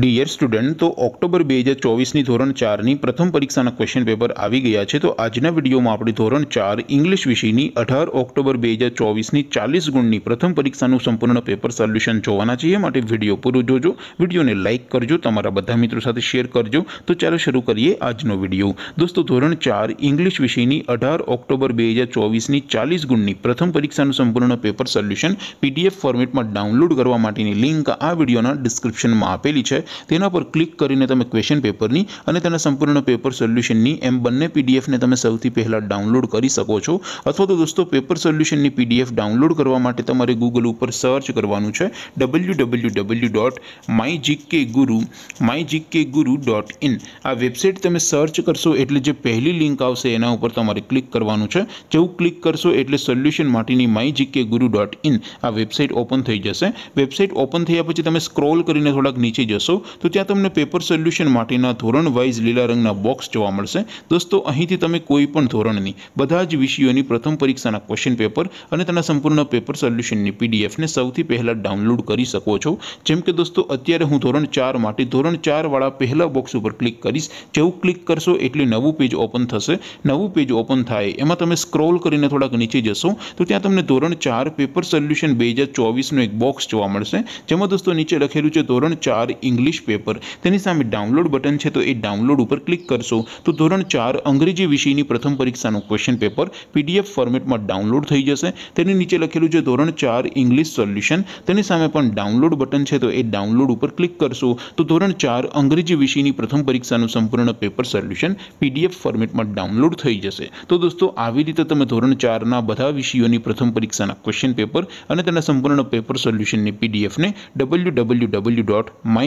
dear student તો October બે હજાર ચોવીસની ધોરણ ચારની પ્રથમ પરીક્ષાના ક્વેશ્ચન પેપર આવી ગયા છે તો આજના વિડીયોમાં આપણે ધોરણ ચાર ઇંગ્લિશ વિષયની અઢાર ઓક્ટોબર બે હજાર ચોવીસની ચાલીસ ગુણની પ્રથમ પરીક્ષાનું સંપૂર્ણ પેપર સોલ્યુશન જોવાના છે એ માટે વિડીયો પૂરો જોજો વિડીયોને લાઇક કરજો તમારા બધા મિત્રો સાથે શેર કરજો તો ચાલો શરૂ કરીએ આજનો વિડીયો દોસ્તો ધોરણ ચાર ઇંગ્લિશ વિષયની અઢાર ઓક્ટોબર બે હજાર ચોવીસની ચાલીસ ગુણની પ્રથમ પરીક્ષાનું સંપૂર્ણ પેપર સોલ્યુશન પીડીએફ ફોર્મેટમાં ડાઉનલોડ કરવા માટેની લિંક આ વિડીયોના ડિસ્ક્રિપ્શનમાં આપેલી છે તેના ઉપર ક્લિક કરીને તમે ક્વેશ્ચન પેપરની અને તેના સંપૂર્ણનો પેપર સોલ્યુશનની એમ બનને પીડીએફ ને તમે સૌથી પહેલા ડાઉનલોડ કરી શકો છો અથવા તો દોસ્તો પેપર સોલ્યુશનની પીડીએફ ડાઉનલોડ કરવા માટે તમારે Google ઉપર સર્ચ કરવાનું છે www.mygkguru mygkguru.in આ વેબસાઈટ તમે સર્ચ કરશો એટલે જે પહેલી લિંક આવશે તેના ઉપર તમારે ક્લિક કરવાનું છે જેઉ ક્લિક કરશો એટલે સોલ્યુશન માટેની mygkguru.in આ વેબસાઈટ ઓપન થઈ જશે વેબસાઈટ ઓપન થઈયા પછી તમે સ્ક્રોલ કરીને થોડાક નીચે જશો કરશો તો ત્યાં તમને પેપર સોલ્યુશન માટેના ધોરણ વાઇઝ લીલા રંગના બોક્સ જોવા મળશે દોસ્તો અહીંથી તમે કોઈ પણ ધોરણની બધા જ વિષયોની પ્રથમ પરીક્ષાના ક્વેશ્ચન પેપર અને તેના સંપૂર્ણ પેપર સોલ્યુશનની પીડીએફને સૌથી પહેલાં ડાઉનલોડ કરી શકો છો જેમ કે દોસ્તો અત્યારે હું ધોરણ ચાર માટે ધોરણ ચારવાળા પહેલા બોક્સ ઉપર ક્લિક કરીશ જેવું ક્લિક કરશો એટલે નવું પેજ ઓપન થશે નવું પેજ ઓપન થાય એમાં તમે સ્ક્રોલ કરીને થોડાક નીચે જશો તો ત્યાં તમને ધોરણ ચાર પેપર સોલ્યુશન બે હજાર ચોવીસનું એક બોક્સ જોવા મળશે જેમાં દોસ્તો નીચે લખેલું છે ધોરણ ચાર ઇંગ્લિશ इंग्लिश पेपर તેની સામે ડાઉનલોડ બટન છે તો એ ડાઉનલોડ ઉપર ક્લિક કરશો તો ધોરણ 4 અંગ્રેજી વિષયની પ્રથમ પરીક્ષાનો ક્વેશ્ચન પેપર પીડીએફ ફોર્મેટમાં ડાઉનલોડ થઈ જશે તેની નીચે લખેલું છે ધોરણ 4 इंग्लिश સોલ્યુશન તેની સામે પણ ડાઉનલોડ બટન છે તો એ ડાઉનલોડ ઉપર ક્લિક કરશો તો ધોરણ 4 અંગ્રેજી વિષયની પ્રથમ પરીક્ષાનું સંપૂર્ણ પેપર સોલ્યુશન પીડીએફ ફોર્મેટમાં ડાઉનલોડ થઈ જશે તો દોસ્તો આવી રીતે તમે ધોરણ 4 ના બધા વિષયોની પ્રથમ પરીક્ષાના ક્વેશ્ચન પેપર અને તેના સંપૂર્ણના પેપર સોલ્યુશનની પીડીએફ ને www.my